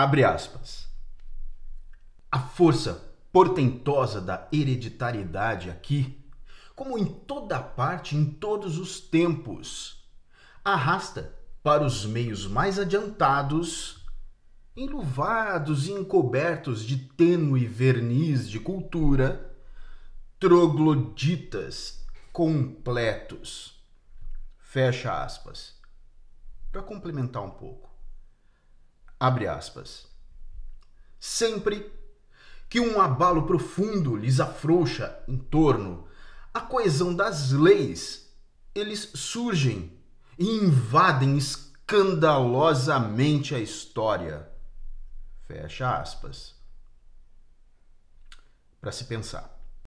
Abre aspas. A força portentosa da hereditariedade aqui, como em toda parte, em todos os tempos, arrasta para os meios mais adiantados, enluvados e encobertos de tênue verniz de cultura, trogloditas completos. Fecha aspas. Para complementar um pouco. Abre aspas. Sempre que um abalo profundo lhes afrouxa em torno a coesão das leis, eles surgem e invadem escandalosamente a história. Fecha aspas. Para se pensar.